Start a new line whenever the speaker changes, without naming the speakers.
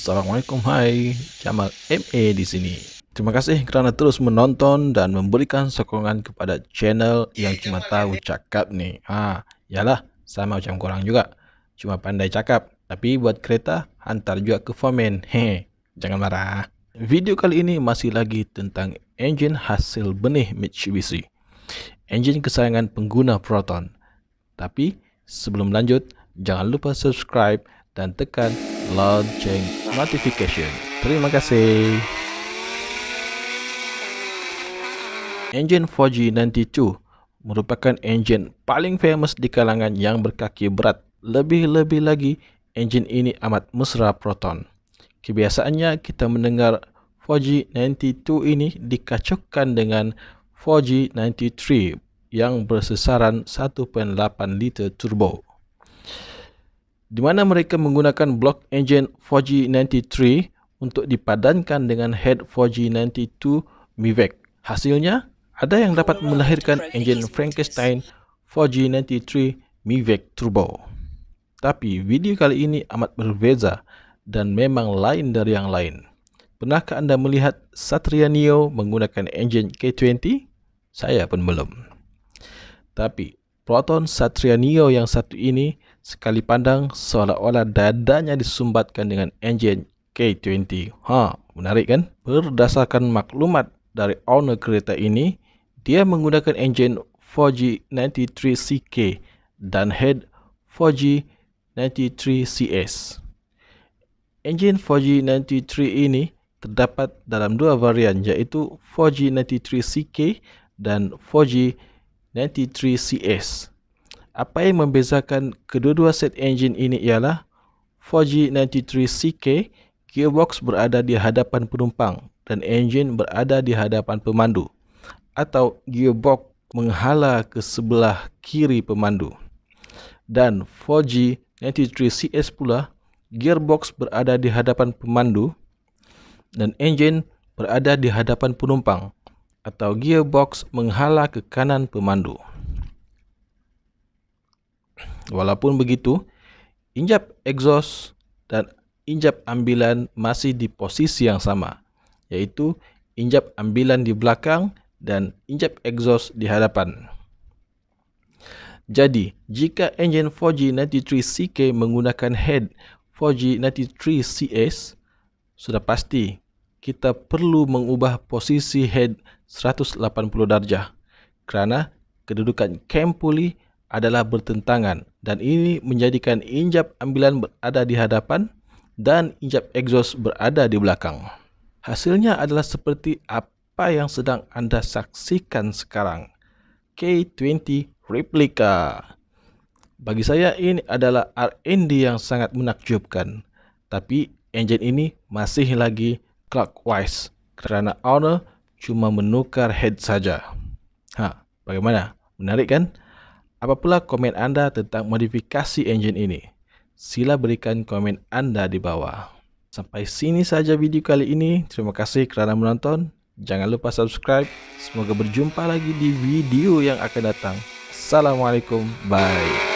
Assalamualaikum Hai Jamal MA di sini Terima kasih kerana terus menonton dan memberikan sokongan kepada channel eh, yang cuma lah tahu cakap ni Ha, yalah sama macam korang juga Cuma pandai cakap Tapi buat kereta hantar juga ke Foreman He, jangan marah Video kali ini masih lagi tentang enjin hasil benih Mitsubishi Enjin kesayangan pengguna Proton Tapi sebelum lanjut Jangan lupa subscribe dan tekan lonceng notification. Terima kasih. Engine 4G92 merupakan engine paling famous di kalangan yang berkaki berat. Lebih-lebih lagi, engine ini amat mesra proton. Kebiasaannya kita mendengar 4G92 ini dikacaukan dengan 4G93 yang bersesaran 1.8 liter turbo di mana mereka menggunakan block engine 4G93 untuk dipadankan dengan head 4G92 Mivec. Hasilnya, ada yang dapat melahirkan engine Frankenstein 4G93 Mivec Turbo. Tapi video kali ini amat berbeza dan memang lain dari yang lain. Pernahkah anda melihat Satria Neo menggunakan engine K20? Saya pun belum. Tapi Proton Satria Neo yang satu ini sekali pandang seolah-olah dadanya disumbatkan dengan enjin K20. Ha, menarik kan? Berdasarkan maklumat dari owner kereta ini, dia menggunakan enjin 4G 93CK dan head 4G 93CS. Enjin 4G 93 ini terdapat dalam dua varian iaitu 4G 93CK dan 4G 93 93CS. Apa yang membezakan kedua-dua set enjin ini ialah 4G93CK gearbox berada di hadapan penumpang dan enjin berada di hadapan pemandu atau gearbox menghala ke sebelah kiri pemandu. Dan 4G93CS pula gearbox berada di hadapan pemandu dan enjin berada di hadapan penumpang atau gearbox menghala ke kanan pemandu. Walaupun begitu, injap exhaust dan injap ambilan masih di posisi yang sama, yaitu injap ambilan di belakang dan injap exhaust di hadapan. Jadi, jika enjin 4G93CK menggunakan head 4G93CS, sudah pasti kita perlu mengubah posisi head 180 darjah kerana kedudukan cam pulley adalah bertentangan dan ini menjadikan injap ambilan berada di hadapan dan injap exhaust berada di belakang. Hasilnya adalah seperti apa yang sedang anda saksikan sekarang. K20 Replica. Bagi saya ini adalah R&D yang sangat menakjubkan. Tapi engine ini masih lagi clockwise kerana owner cuma menukar head saja. Ha, bagaimana? Menarik kan? Apa pula komen anda tentang modifikasi enjin ini? Sila berikan komen anda di bawah. Sampai sini saja video kali ini. Terima kasih kerana menonton. Jangan lupa subscribe. Semoga berjumpa lagi di video yang akan datang. Assalamualaikum. Bye.